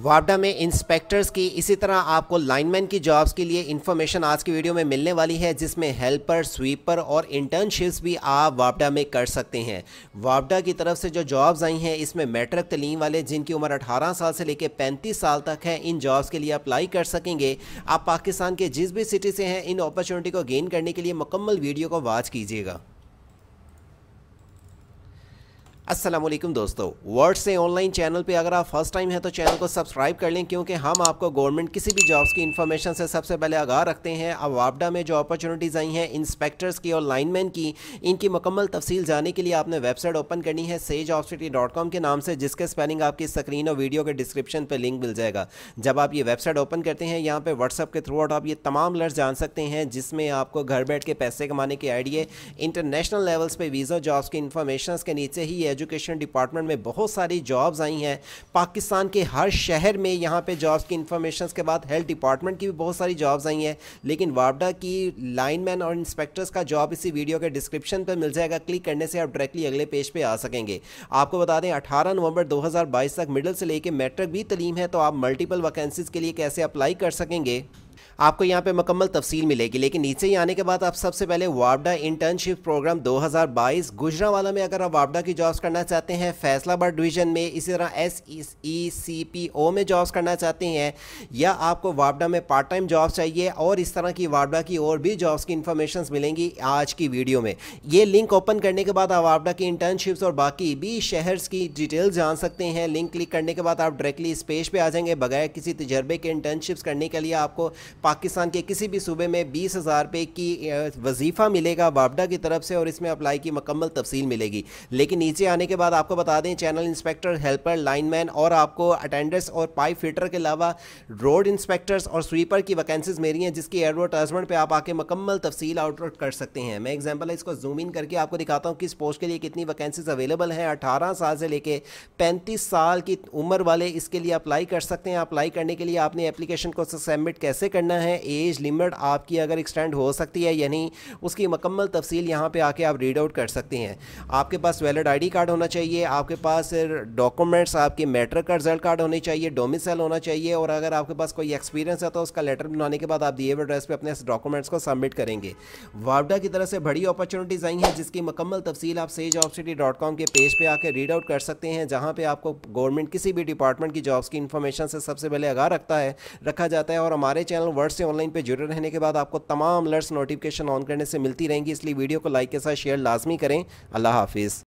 वापडा में इंस्पेक्टर्स की इसी तरह आपको लाइनमैन की जॉब्स के लिए इन्फॉर्मेशन आज की वीडियो में मिलने वाली है जिसमें हेल्पर स्वीपर और इंटर्नशिप्स भी आप वापडा में कर सकते हैं वापडा की तरफ से जो जॉब्स आई हैं इसमें मेट्रिक तलीम वाले जिनकी उम्र 18 साल से लेकर 35 साल तक है इन जॉब्स के लिए अप्लाई कर सकेंगे आप पाकिस्तान के जिस भी सिटी से हैं इन अपॉर्चुनिटी को गेन करने के लिए मुकम्मल वीडियो को वॉच कीजिएगा असलम दोस्तों वर्ड से ऑनलाइन चैनल पे अगर आप फर्स्ट टाइम हैं तो चैनल को सब्सक्राइब कर लें क्योंकि हम आपको गवर्नमेंट किसी भी जॉब्स की इन्फॉर्मेशन से सबसे पहले आगाह रखते हैं अब वापडा में जो अपॉर्चुनिटीज़ आई हैं इंस्पेक्टर्स की और लाइनमैन की इनकी मुकम्मल तफसील जाने के लिए आपने वेबसाइट ओपन करनी है सेज के नाम से जिसके स्पेलिंग आपकी स्क्रीन और वीडियो के डिस्क्रिप्शन पर लिंक मिल जाएगा जब आप ये वेबसाइट ओपन करते हैं यहाँ पर व्हाट्सअप के थ्रू आउट आप ये तमाम लर्स जान सकते हैं जिसमें आपको घर बैठ के पैसे कमाने के आइडिए इंटरनेशनल लेवल्स पर वीज़ा जॉब्स की इन्फॉर्मेशन के नीचे ही एजुकेशन डिपार्टमेंट में बहुत सारी जॉब्स आई हैं पाकिस्तान के हर शहर में यहाँ पे जॉब्स की इंफॉर्मेशन के बाद हेल्थ डिपार्टमेंट की भी बहुत सारी जॉब्स आई हैं लेकिन वापडा की लाइनमैन और इंस्पेक्टर्स का जॉब इसी वीडियो के डिस्क्रिप्शन पर मिल जाएगा क्लिक करने से आप डायरेक्टली अगले पेज पर पे आ सकेंगे आपको बता दें अठारह नवंबर दो तक मिडिल से लेकर मेट्रिक भी तलीम है तो आप मल्टीपल वैकेंसीज के लिए कैसे अप्लाई कर सकेंगे आपको यहाँ पे मुकम्मल तफसील मिलेगी लेकिन नीचे ही आने के बाद आप सबसे पहले वापडा इंटर्नशिप प्रोग्राम 2022 वाला में अगर आप वापडा की जॉब्स करना चाहते हैं फैसलाबाद डिवीजन में इसी तरह S E C P O में जॉब्स करना चाहते हैं या आपको वापडा में पार्ट टाइम जॉब्स चाहिए और इस तरह की वापडा की और भी जॉब्स की इन्फॉर्मेशन मिलेंगी आज की वीडियो में ये लिंक ओपन करने के बाद आप वापडा की इंटर्नशिप्स और बाकी भी शहर्स की डिटेल जान सकते हैं लिंक क्लिक करने के बाद आप डायरेक्टली इस पेज पर आ जाएंगे बगैर किसी तजर्बे के इंटर्नशिप्स करने के लिए आपको पाकिस्तान के किसी भी सूबे में बीस हज़ार रुपये की वजीफ़ा मिलेगा वापडा की तरफ से और इसमें अप्लाई की मकम्मल तफसील मिलेगी लेकिन नीचे आने के बाद आपको बता दें चैनल इंस्पेक्टर हेल्पर लाइनमैन और आपको अटेंडेंस और पाइप फिटर के अलावा रोड इंस्पेक्टर्स और स्वीपर की वैकेंसीज मेरी हैं जिसकी एडवर्टाइजमेंट पर आप आके मकम्मल तफसील आउटलोड कर सकते हैं मैं एग्जाम्पल इसको जूम इन करके आपको दिखाता हूँ किस पोस्ट के लिए कितनी वैकेंसीज अवेलेबल हैं अठारह साल से लेके पैंतीस साल की उम्र वाले इसके लिए अप्लाई कर सकते हैं अप्लाई करने के लिए आपने एप्लीकेशन को सबमिट कैसे करना है एज लिमिट आपकी अगर एक्सटेंड हो सकती है यानी उसकी मकम्मल तफसील यहाँ पर आके आप रीड आउट कर सकते हैं आपके पास वैलिड आई कार्ड होना चाहिए आपके पास डॉक्यूमेंट्स आपके मेट्रिक का रिजल्ट कार्ड होने चाहिए डोमिसल होना चाहिए और अगर आपके पास कोई एक्सपीरियंस है तो उसका लेटर बनाने के बाद आप दिए हुए एड्रेस पर अपने डॉक्यूमेंट्स को सबमिट करेंगे वावडा की तरफ से बड़ी अपॉर्चुनिटीज़ आई हैं जिसकी मकम्मल तफसील आप सेज सिटी डॉट कॉम के पेज पर आके रीड आउट कर सकते हैं जहाँ पर आपको गवर्नमेंट किसी भी डिपार्टमेंट की जॉब्स की इन्फॉर्मेशन से सबसे पहले आगा रखता है रखा जाता है और हमारे चैनल चैनल वर्ड से ऑनलाइन पे जुड़े रहने के बाद आपको तमाम अलर्ट्स नोटिफिकेशन ऑन करने से मिलती रहेंगी इसलिए वीडियो को लाइक के साथ शेयर लाजमी करें अल्लाह हाफिज़